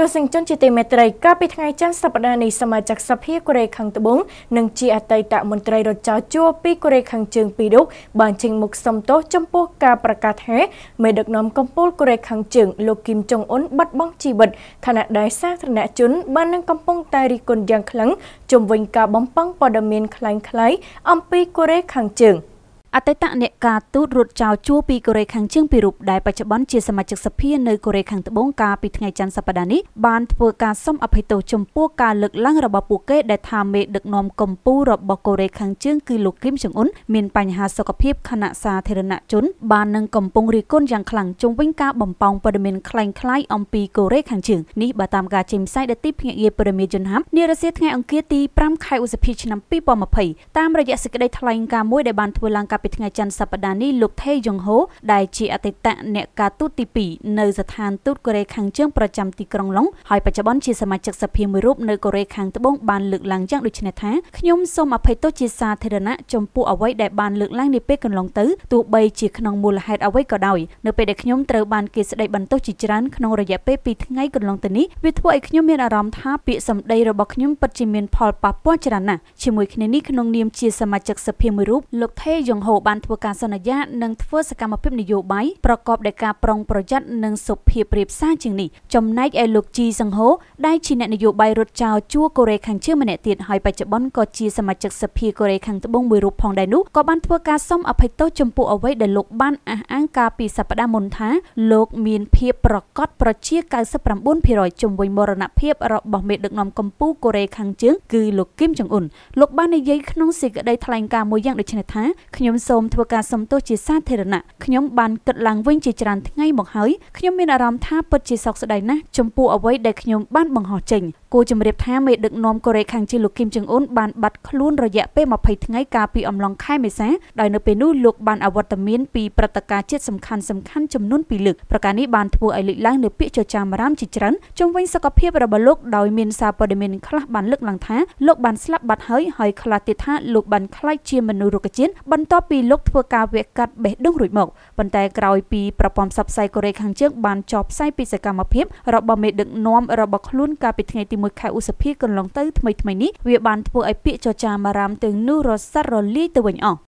ទស្សនិកជនជាទីមេត្រីកាលពីថ្ងៃច័ន្ទសប្តាហ៍នេះសមាជិកសភាកូរ៉េខាងត្បូងនិងជាអតីតមន្ត្រីរដ្ឋចៅជួរពីកូរ៉េខាងជើងពីររូបបានចេញមុខសុំទោសចំពោះការប្រកាសថាមេដឹកនាំកម្ពុជាកូរ៉េខាងជើងលោកគីមចុងអ៊ុនបាត់បង់ជីវិតខណៈដែលសាធារណជនបាននឹងកំពុងតែរិះគន់យ៉ាងខ្លាំងជំវិញការបំពង់ព័ត៌មានคล้ายៗអំពីកូរ៉េខាងជើង។អតីតអ្នកការទូតរត់ចោលជួពីកូរ៉េខាងជើងពីរូបដែលបច្ចុប្បន្នជាសមាជិកសភានៅកូរ៉េខាងត្បូងកាលពីថ្ងៃច័ន្ទសប្តាហ៍នេះបានធ្វើការសុំអភ័យទោសចំពោះការលើកឡើងរបស់ពួកគេដែលថាមេដឹកនាំកម្ពុជារបស់កូរ៉េខាងជើងគឺលោកគីមចុងអ៊ុនមានបញ្ហាសុខភាពខណៈសាធារណជនបាននឹងកំពុងរិះគន់យ៉ាងខ្លាំងជុំវិញការបំពងព័ត៌មានคล้ายៗអំពីកូរ៉េខាងជើងនេះបើតាមការចេញផ្សាយដែលទីភ្នាក់ងារព័ត៌មានយន្តហោះនារសៀលថ្ងៃអង្គារទី5ខែឧសភាឆ្នាំ2020តាមរយៈសេចក្តីថ្លែងការណ៍មួយដែលបានធ្វើឡើងកាចាប់ពីថ្ងៃច័ន្ទសប្តាហ៍នេះលោកថេយ៉ុងហូ ដែលជាអតីតអ្នកការទូតទី2នៅស្ថានទូតកូរ៉េខាងជើងប្រចាំទីក្រុងឡុងហើយបច្ចុប្បន្នជាសមាជិកសភាមួយរូបនៅកូរ៉េខាងត្បូងបានលើកឡើងយ៉ាងដូចនេះថាខ្ញុំសូមអភ័យទោសជាសាធារណៈចំពោះអ្វីដែលបានលើកឡើងនាពេលកន្លងទៅទោះបីជាក្នុងមូលហេតុអ្វីក៏ដោយនៅពេលដែលខ្ញុំត្រូវបានគេស្ដីបន្ទោសជាច្រើនក្នុងរយៈពេល2ថ្ងៃកន្លងទៅនេះវាធ្វើឲ្យខ្ញុំមានអារម្មណ៍ថាពាក្យសម្ដីរបស់ខ្ញុំពិតជាមានផលប៉ះពាល់ច្រើនណាស់ជាមួយគ្នានេះក្នុងនាមជាសមាជិកសភាមួយរូបលោកថេយ៉ុងហហូបានធ្វើការសន្យានឹងធ្វើសកម្មភាពនយោបាយប្រកបដោយការប្រុងប្រយ័ត្ននិងសុភាពរាបសារជាងនេះចំណែកឯលោកជីសង្ហូដែលជាអ្នកនយោបាយរត់ចោលជួកូរ៉េខាងជើងម្នាក់ទៀតហើយបច្ចុប្បន្នក៏ជាសមាជិកសភាកូរ៉េខាងត្បូងមួយរូបផងដែរនោះក៏បានធ្វើការសុំអភ័យទោសចំពោះអ្វីដែលលោកបានអះអាង កាលពីសប្តាហ៍មុនថា លោកមានភាពប្រកបប្រជា99%ជំវិញមរណភាពរបស់មេដឹកនាំកម្ពុជាកូរ៉េខាងជើងគឺលោកគីមចុងអ៊ុនលោកបាននិយាយក្នុងសេចក្តីថ្លែងការណ៍មួយយ៉ាងដូចនេះថាខ្ញុំសូមធ្វើការសំទោសជាសាធារណៈខ្ញុំបានគិតឡើងវិញជាច្រើនថ្ងៃមកហើយខ្ញុំមានអារម្មណ៍ថាពិតជាសោកស្ដាយណាស់ចំពោះអ្វីដែលខ្ញុំបានបង្ហោះចេញគូជំរាបថាមេដឹកនាំកូរ៉េខាងជើងលោកគីមចុងអ៊ុនបានបាត់ខ្លួនរយៈពេល20ថ្ងៃកាលពីអំឡុងខែមេសាដោយនៅពេលនោះលោកបានអវត្តមានពីព្រឹត្តិការណ៍ជាតិសំខាន់សំខាន់ចំនួន2លើកប្រការនេះបានធ្វើឲ្យលេចឡើងនូវពាក្យចចាមរាមជាច្រើនជំវិញសុខភាពរបស់លោកដោយមានសារព័ត៌មានខ្លះបានលើកឡើងថាលោកបានស្លាប់បាត់ហើយហើយខ្លះទៀតថាលោកបានខ្លាចជាមនុស្សរុក្ខជាតិបន្ទាប់ពីលោកធ្វើការវះកាត់បេះដូងរួចមកប៉ុន្តែក្រោយពីប្រព័ន្ធផ្សព្វផ្សាយកូរ៉េខាងជើងបានចោទផ្សាយពីសកម្មភាពរបស់មេដឹកនាំរបស់ខ្លួនកាលពីថ្ងៃទី1ខែឧសភាកន្លងទៅថ្មីៗនេះវាបានធ្វើឲ្យពាក្យចចាមារាមទាំងនោះរសាត់រលាយទៅវិញអស់